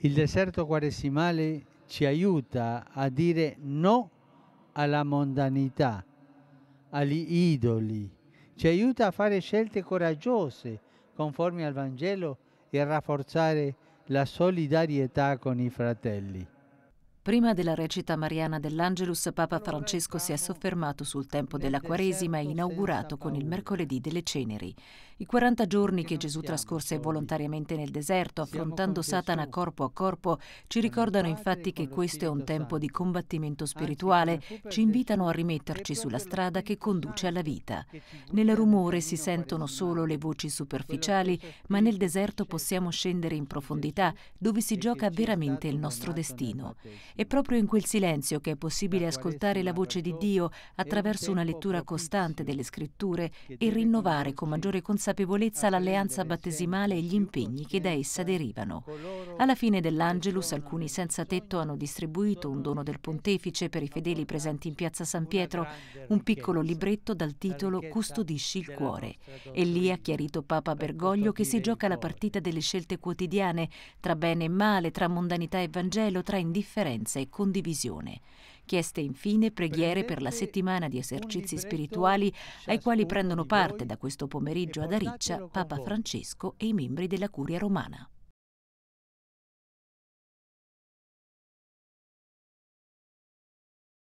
Il deserto quaresimale ci aiuta a dire no alla mondanità, agli idoli, ci aiuta a fare scelte coraggiose conformi al Vangelo e a rafforzare la solidarietà con i fratelli. Prima della recita mariana dell'Angelus, Papa Francesco si è soffermato sul tempo della Quaresima inaugurato con il mercoledì delle ceneri. I 40 giorni che Gesù trascorse volontariamente nel deserto, affrontando Satana corpo a corpo, ci ricordano infatti che questo è un tempo di combattimento spirituale, ci invitano a rimetterci sulla strada che conduce alla vita. Nel rumore si sentono solo le voci superficiali, ma nel deserto possiamo scendere in profondità, dove si gioca veramente il nostro destino. È proprio in quel silenzio che è possibile ascoltare la voce di Dio attraverso una lettura costante delle scritture e rinnovare con maggiore consapevolezza consapevolezza l'alleanza battesimale e gli impegni che da essa derivano. Alla fine dell'Angelus alcuni senza tetto hanno distribuito un dono del pontefice per i fedeli presenti in piazza San Pietro, un piccolo libretto dal titolo Custodisci il cuore. E lì ha chiarito Papa Bergoglio che si gioca la partita delle scelte quotidiane, tra bene e male, tra mondanità e Vangelo, tra indifferenza e condivisione chieste infine preghiere per la settimana di esercizi spirituali ai quali prendono parte da questo pomeriggio ad Ariccia Papa Francesco e i membri della Curia Romana.